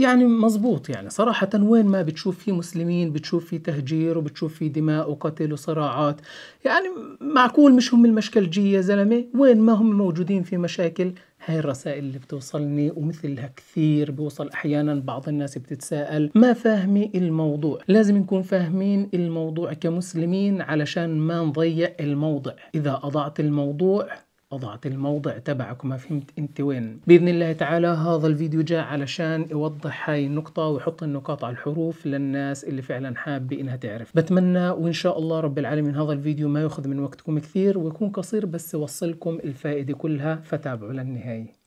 يعني مزبوط يعني صراحة وين ما بتشوف في مسلمين بتشوف في تهجير وبتشوف في دماء وقتل وصراعات يعني معقول مش هم المشكلجية زلمة وين ما هم موجودين في مشاكل هاي الرسائل اللي بتوصلني ومثلها كثير بوصل احيانا بعض الناس بتتساءل ما فاهمي الموضوع لازم نكون فاهمين الموضوع كمسلمين علشان ما نضيع الموضع اذا اضعت الموضوع وضعت الموضع تبعك وما فهمت انت وين باذن الله تعالى هذا الفيديو جاء علشان يوضح هاي النقطة ويحط النقاط على الحروف للناس اللي فعلا حابة انها تعرف بتمنى وان شاء الله رب العالمين هذا الفيديو ما ياخذ من وقتكم كثير ويكون قصير بس يوصلكم الفائدة كلها فتابعوا للنهاية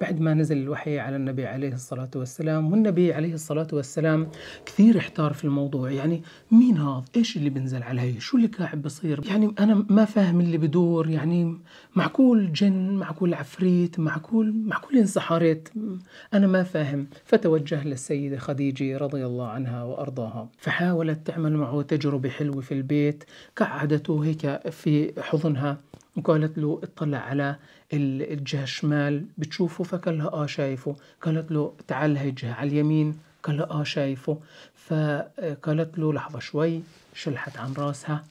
بعد ما نزل الوحي على النبي عليه الصلاة والسلام والنبي عليه الصلاة والسلام كثير احتار في الموضوع يعني مين هذا إيش اللي بنزل علي شو اللي قاعد بصير يعني أنا ما فاهم اللي بدور يعني معقول جن معقول عفريت معقول معقول انسحرت أنا ما فاهم فتوجه للسيدة خديجة رضي الله عنها وأرضاها فحاولت تعمل معه تجربة حلوة في البيت قعدته هيك في حضنها وقالت له اطلع على الجهة الشمال بتشوفه فقال لها اه شايفه قالت له تعال هاي الجهة على اليمين قال لها اه شايفه فقالت له لحظة شوي شلحت عن راسها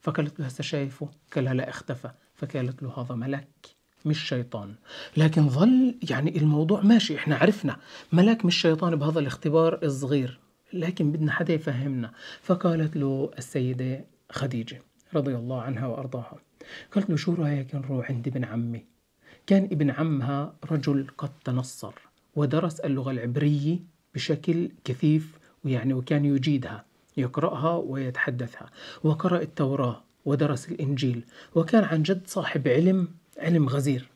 فقالت له هسه شايفه قال لها لا اختفى فقالت له هذا ملك مش شيطان لكن ظل يعني الموضوع ماشي احنا عرفنا ملاك مش شيطان بهذا الاختبار الصغير لكن بدنا حدا يفهمنا فقالت له السيدة خديجة رضي الله عنها وأرضاها قالت له شو رايك نروح عند ابن عمي كان ابن عمها رجل قد تنصر ودرس اللغة العبرية بشكل كثيف ويعني وكان يجيدها يقرأها ويتحدثها وقرأ التوراة ودرس الإنجيل وكان عن جد صاحب علم علم غزير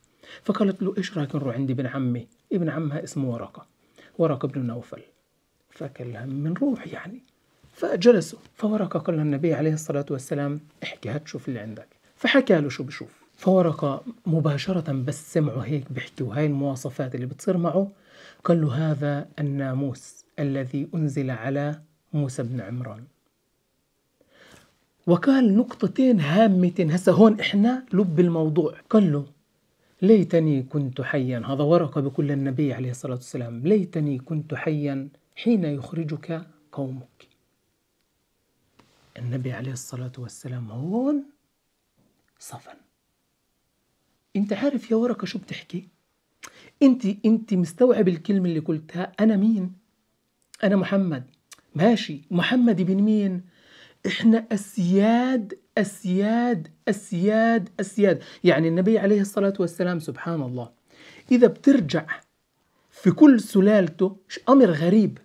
فقالت له إيش رايك نروح عند ابن عمي ابن عمها اسمه ورقة ورقة بن نوفل فقال لها بنروح يعني فجلسوا فورقة قال النبي عليه الصلاة والسلام احكي هات شوف اللي عندك فحكى له شو بشوف فورقة مباشرة بس سمعه هيك بيحكي وهاي المواصفات اللي بتصير معه قال له هذا الناموس الذي أنزل على موسى بن عمران وقال نقطتين هامتين هسه هون إحنا لب الموضوع قال له ليتني كنت حيا هذا ورقة بكل النبي عليه الصلاة والسلام ليتني كنت حيا حين يخرجك قومك النبي عليه الصلاة والسلام هون صفا انت عارف يا ورقه شو بتحكي انت انت مستوعب الكلمه اللي قلتها انا مين انا محمد ماشي محمد بن مين احنا اسياد اسياد اسياد اسياد يعني النبي عليه الصلاه والسلام سبحان الله اذا بترجع في كل سلالته امر غريب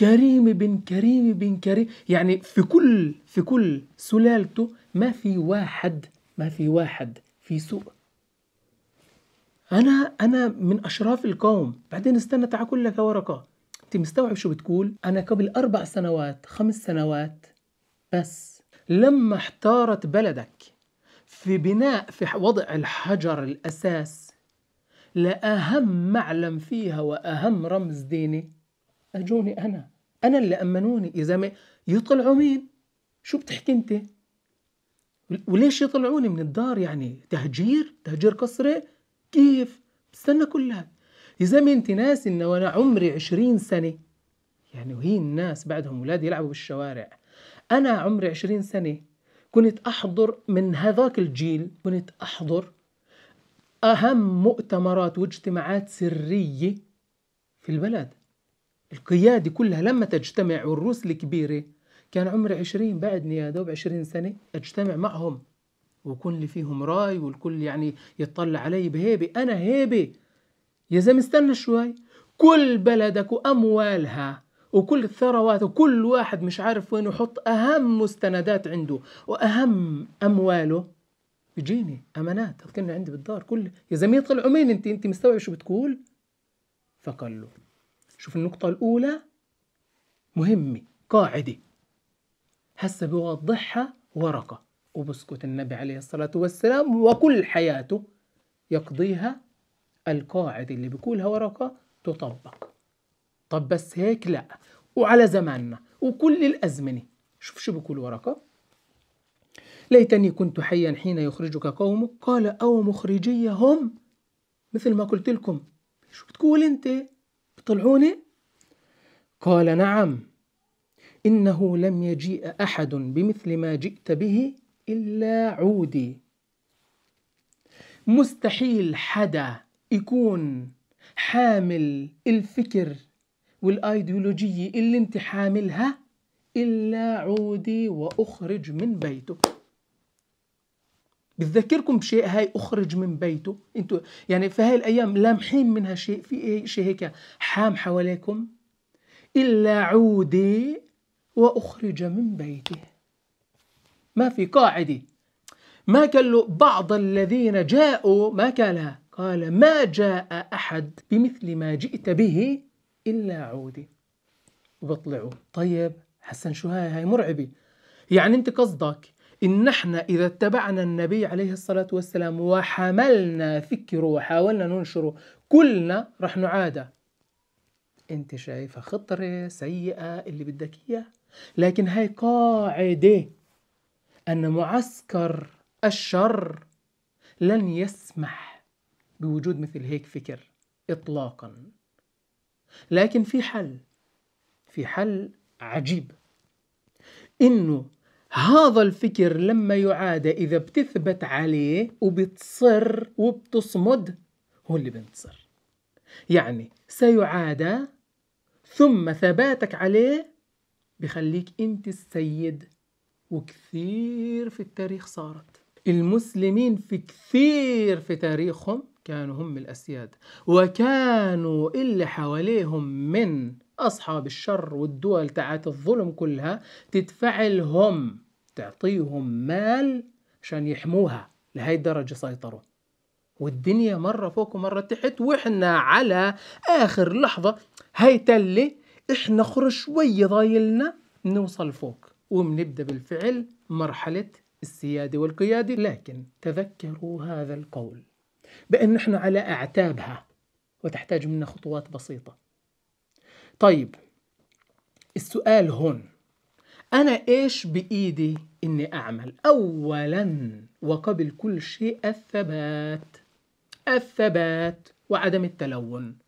كريم بن كريم بن كريم يعني في كل في كل سلالته ما في واحد ما في واحد في سوء انا انا من اشراف القوم بعدين استنى تعال لك ورقه انت مستوعب شو بتقول انا قبل اربع سنوات خمس سنوات بس لما احتارت بلدك في بناء في وضع الحجر الاساس لاهم معلم فيها واهم رمز ديني اجوني انا انا اللي امنوني يا زلمه يطلعوا مين شو بتحكي انت وليش يطلعوني من الدار يعني تهجير تهجير قصري كيف استنى كل هذا يا زلمه انت ناسي انه وانا عمري 20 سنه يعني وهي الناس بعدهم اولاد يلعبوا بالشوارع انا عمري 20 سنه كنت احضر من هذاك الجيل كنت احضر اهم مؤتمرات واجتماعات سريه في البلد القيادة كلها لما تجتمع والروس الكبيرة كان عمري عشرين بعدني يا دوب عشرين سنة أجتمع معهم وكل اللي فيهم راي والكل يعني يطلع علي بهيبة أنا هيبة يا زلمة استنى شوي كل بلدك وأموالها وكل الثروات وكل واحد مش عارف وين يحط أهم مستندات عنده وأهم أمواله بيجيني أمانات هذا عندي بالدار كل يا زلمة يطلعوا مين أنت أنت مستوعب شو بتقول فقال له شوف النقطة الأولى مهمة قاعدة هسه بوضحها ورقة وبسكت النبي عليه الصلاة والسلام وكل حياته يقضيها القاعدة اللي بيقولها ورقة تطبق طب بس هيك لا وعلى زماننا وكل الأزمنة شوف شو بيقول ورقة ليتني كنت حيا حين يخرجك قومك قال أو مخرجيهم هم مثل ما قلت لكم شو بتقول أنت طلعوني قال نعم إنه لم يجيء أحد بمثل ما جئت به إلا عودي مستحيل حدا يكون حامل الفكر والأيديولوجية اللي انت حاملها إلا عودي وأخرج من بيته بتذكركم بشيء هاي أخرج من بيته انتوا يعني في هاي الأيام لامحين منها شيء في إيه شيء هيك حام حواليكم إلا عودي وأخرج من بيته ما في قاعدة ما كان له بعض الذين جاءوا ما قالها قال ما جاء أحد بمثل ما جئت به إلا عودي وبطلعوا طيب حسن شو هاي هاي مرعبة يعني أنت قصدك إن احنا إذا اتبعنا النبي عليه الصلاة والسلام وحملنا فكره وحاولنا ننشره كلنا رح نعادى انت شايفها خطرة سيئة اللي بدك إياه لكن هاي قاعدة أن معسكر الشر لن يسمح بوجود مثل هيك فكر إطلاقا لكن في حل في حل عجيب إنه هذا الفكر لما يعادى إذا بتثبت عليه وبتصر وبتصمد هو اللي بنتصر يعني سيعادى ثم ثباتك عليه بخليك أنت السيد وكثير في التاريخ صارت المسلمين في كثير في تاريخهم كانوا هم الأسياد وكانوا اللي حواليهم من أصحاب الشر والدول تاعت الظلم كلها تدفع لهم تعطيهم مال عشان يحموها لهي الدرجة سيطروا والدنيا مرة فوق ومرة تحت وإحنا على آخر لحظة هاي تلي إحنا خرج شوية ضايلنا نوصل فوق وبنبدأ بالفعل مرحلة السيادة والقيادة لكن تذكروا هذا القول بأن نحن على أعتابها وتحتاج منا خطوات بسيطة طيب السؤال هون أنا إيش بإيدي إني أعمل؟ أولاً وقبل كل شيء الثبات الثبات وعدم التلون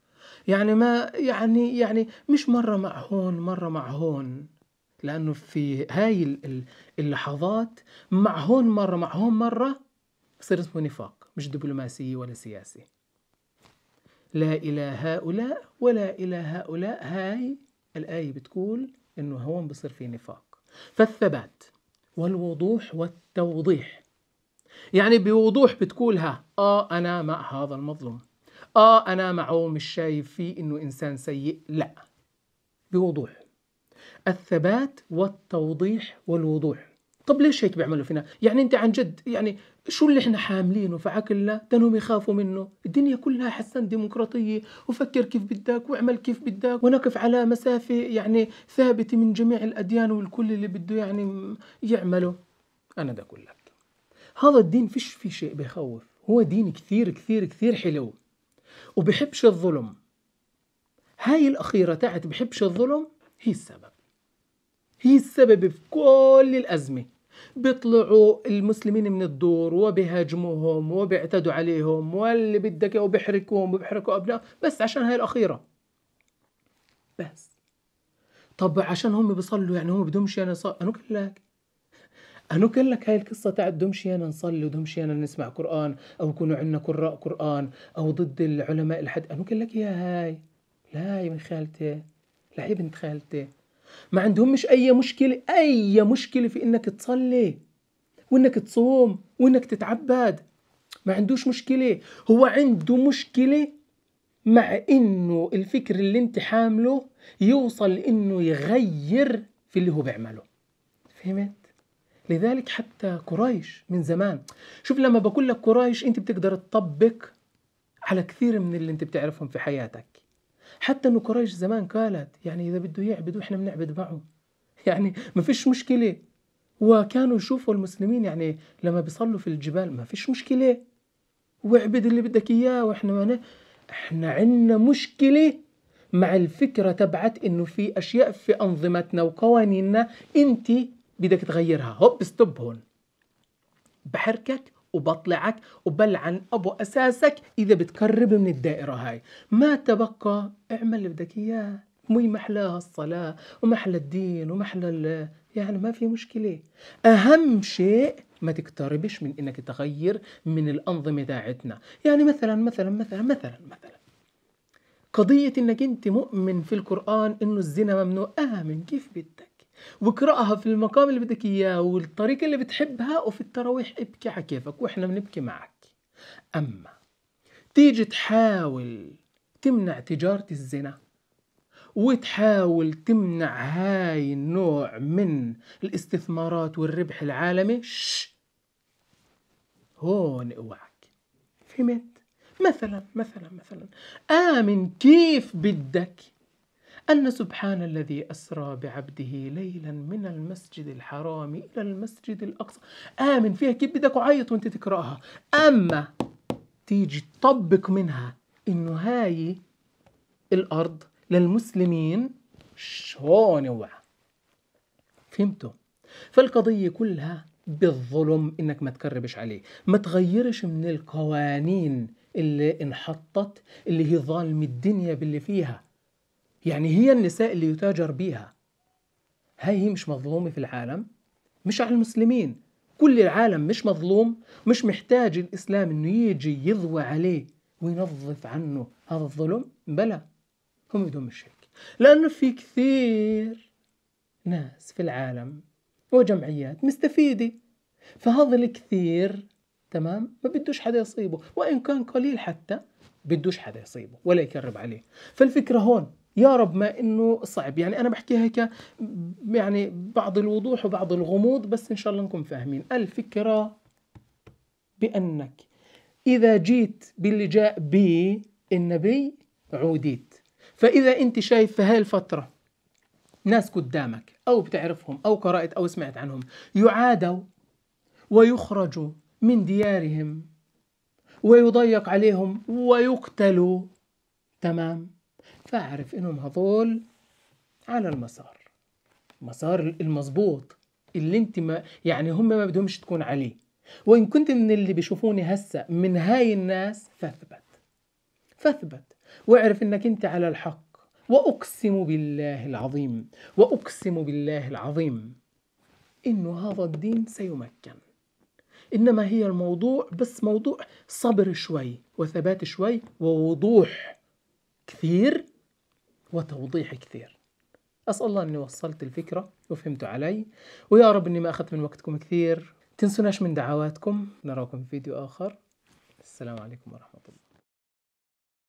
يعني ما يعني يعني مش مرة مع هون مرة مع هون لأنه في هاي اللحظات مع هون مرة مع هون مرة بصير اسمه نفاق مش دبلوماسي ولا سياسي لا إلى هؤلاء ولا إلى هؤلاء هاي الآية بتقول إنه هون بصير في نفاق فالثبات والوضوح والتوضيح يعني بوضوح بتقولها آه أنا مع هذا المظلوم آه أنا معه مش شايف فيه إنه إنسان سيء لا بوضوح الثبات والتوضيح والوضوح طب ليش هيك بيعملوا فينا يعني انت عن جد يعني شو اللي احنا حاملينه في عقلنا تنهم يخافوا منه الدنيا كلها حسن ديمقراطية وفكر كيف بدك واعمل كيف بدك ونقف على مسافة يعني ثابتة من جميع الأديان والكل اللي بده يعني يعمله أنا ده أقول لك هذا الدين فيش في شيء بخوف هو دين كثير كثير كثير حلو وبحبش الظلم هاي الأخيرة تاعت بحبش الظلم هي السبب هي السبب في كل الأزمة بيطلعوا المسلمين من الدور وبيهاجموهم وبيعتدوا عليهم واللي بدك اياه وبيحركوهم وبيحركوا ابنائهم بس عشان هاي الاخيره بس طب عشان هم بيصلوا يعني هم بدهمش انا صار انا قلت لك أنا قال لك هاي القصة تاعت أنا نصلي أنا نسمع قرآن أو يكونوا عندنا قراء قرآن أو ضد العلماء الحد أنا قال لك يا هاي لا يا من خالتي لا يا بنت خالتي ما عندهم مش أي مشكلة أي مشكلة في إنك تصلي وإنك تصوم وإنك تتعبد ما عندوش مشكلة هو عنده مشكلة مع إنه الفكر اللي أنت حامله يوصل إنه يغير في اللي هو بيعمله فهمت؟ لذلك حتى قريش من زمان شوف لما بقول لك قريش أنت بتقدر تطبق على كثير من اللي أنت بتعرفهم في حياتك حتى انه قريش زمان قالت يعني اذا بده يعبدوا احنا بنعبد معه يعني ما فيش مشكله وكانوا يشوفوا المسلمين يعني لما بيصلوا في الجبال ما فيش مشكله واعبد اللي بدك اياه واحنا ما ن... احنا عندنا مشكله مع الفكره تبعت انه في اشياء في انظمتنا وقوانيننا انت بدك تغيرها هوب ستوب هون بحركك وبطلعك وبلعن ابو اساسك اذا بتقرب من الدائره هاي ما تبقى اعمل اللي بدك اياه مي محلاها الصلاه ومحلى الدين ومحلى يعني ما في مشكله اهم شيء ما تقتربش من انك تغير من الانظمه تاعتنا يعني مثلا مثلا مثلا مثلا مثلا قضيه انك انت مؤمن في القران انه الزنا ممنوع امن آه، كيف بدك واقرأها في المقام اللي بدك إياه والطريقة اللي بتحبها وفي التراويح ابكي على كيفك وإحنا بنبكي معك أما تيجي تحاول تمنع تجارة الزنا وتحاول تمنع هاي النوع من الاستثمارات والربح العالمي شش هون اوعك فهمت مثلا مثلا مثلا امن كيف بدك أن سبحان الذي أسرى بعبده ليلا من المسجد الحرام إلى المسجد الأقصى آمن فيها كيف بدك وعيط وانت تقرأها أما تيجي تطبق منها إنه هاي الأرض للمسلمين شلون اوعى فهمتوا فالقضية كلها بالظلم انك ما تكربش عليه ما تغيرش من القوانين اللي انحطت اللي هي ظالم الدنيا باللي فيها يعني هي النساء اللي يتاجر بها هاي هي مش مظلومة في العالم مش على المسلمين كل العالم مش مظلوم مش محتاج الإسلام إنه يجي يضوى عليه وينظف عنه هذا الظلم بلى هم بدون مش هيك لأنه في كثير ناس في العالم وجمعيات مستفيدة فهذا الكثير تمام ما بدوش حدا يصيبه وإن كان قليل حتى بدوش حدا يصيبه ولا يكرب عليه فالفكرة هون يا رب ما انه صعب يعني انا بحكيها هيك يعني بعض الوضوح وبعض الغموض بس ان شاء الله نكون فاهمين الفكره بانك اذا جيت باللي جاء به النبي عوديت فاذا انت شايف في هاي الفتره ناس قدامك او بتعرفهم او قرات او سمعت عنهم يعادوا ويخرجوا من ديارهم ويضيق عليهم ويقتلوا تمام فأعرف إنهم هذول على المسار مسار المظبوط اللي انت ما يعني هم ما بدهمش تكون عليه وإن كنت من اللي بيشوفوني هسه من هاي الناس فاثبت فاثبت واعرف إنك أنت على الحق وأقسم بالله العظيم وأقسم بالله العظيم إنه هذا الدين سيمكن إنما هي الموضوع بس موضوع صبر شوي وثبات شوي ووضوح كثير وتوضيح كثير أسأل الله أني وصلت الفكرة وفهمتوا علي ويا رب أني ما أخذت من وقتكم كثير تنسوناش من دعواتكم نراكم في فيديو آخر السلام عليكم ورحمة الله